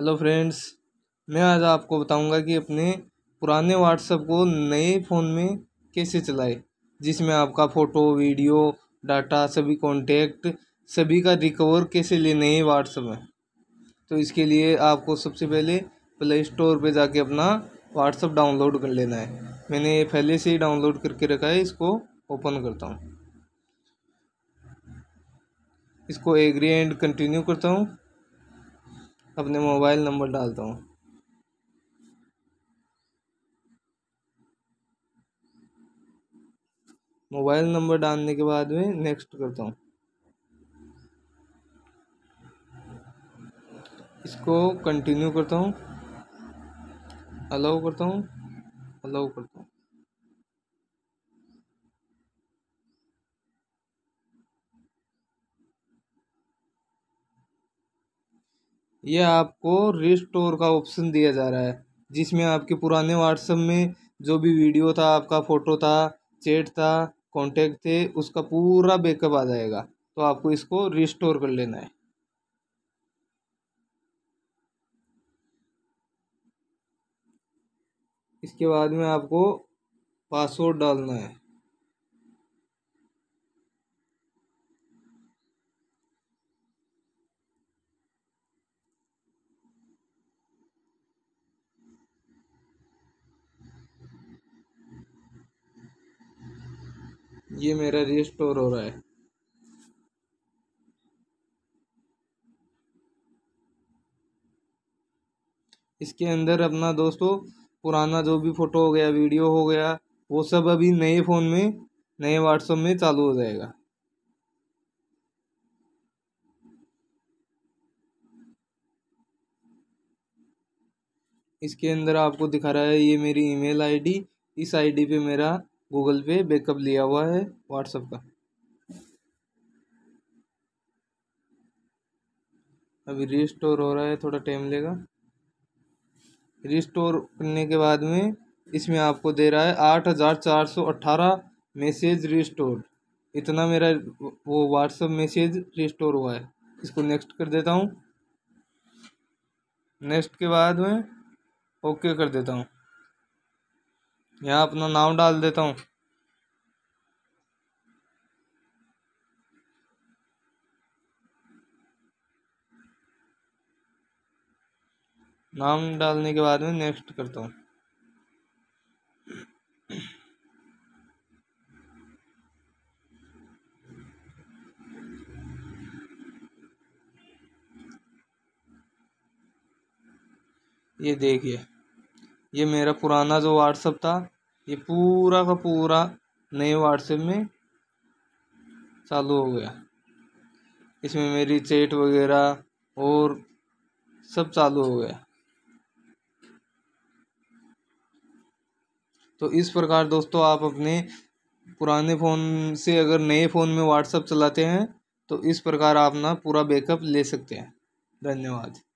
hello friends मैं आज आपको बताऊंगा कि अपने पुराने व्हाट्सएप को नए फ़ोन में कैसे चलाए जिसमें आपका फ़ोटो वीडियो डाटा सभी कॉन्टेक्ट सभी का रिकवर कैसे ले नए व्हाट्सएप में तो इसके लिए आपको सबसे पहले प्ले स्टोर पर जाके अपना व्हाट्सएप डाउनलोड कर लेना है मैंने ये पहले से ही डाउनलोड करके रखा है इसको ओपन करता हूँ इसको एग्री एंड कंटिन्यू करता हूँ अपने मोबाइल नंबर डालता हूँ मोबाइल नंबर डालने के बाद में नेक्स्ट करता हूँ इसको कंटिन्यू करता हूँ अलाउ करता हूँ अलाउ करता हूँ यह आपको रिस्टोर का ऑप्शन दिया जा रहा है जिसमें आपके पुराने व्हाट्सअप में जो भी वीडियो था आपका फ़ोटो था चैट था कॉन्टेक्ट थे उसका पूरा बैकअप आ जाएगा तो आपको इसको रिस्टोर कर लेना है इसके बाद में आपको पासवर्ड डालना है ये मेरा रिस्टोर हो रहा है इसके अंदर अपना दोस्तों पुराना जो भी फ़ोटो हो गया वीडियो हो गया वो सब अभी नए फ़ोन में नए व्हाट्सएप में चालू हो जाएगा इसके अंदर आपको दिखा रहा है ये मेरी ईमेल आईडी इस आईडी पे मेरा गूगल पे बैकअप लिया हुआ है व्हाट्सअप का अभी रिस्टोर हो रहा है थोड़ा टाइम लेगा रिस्टोर करने के बाद में इसमें आपको दे रहा है आठ हज़ार चार सौ अट्ठारह मैसेज रिस्टोर इतना मेरा वो व्हाट्सअप मैसेज रिस्टोर हुआ है इसको नेक्स्ट कर देता हूँ नेक्स्ट के बाद में ओके कर देता हूँ यहाँ अपना नाम डाल देता हूँ नाम डालने के बाद में नेक्स्ट करता हूँ ये देखिए ये मेरा पुराना जो व्हाट्सअप था ये पूरा का पूरा नए व्हाट्सएप में चालू हो गया इसमें मेरी चैट वगैरह और सब चालू हो गया तो इस प्रकार दोस्तों आप अपने पुराने फ़ोन से अगर नए फ़ोन में व्हाट्सअप चलाते हैं तो इस प्रकार आप ना पूरा बैकअप ले सकते हैं धन्यवाद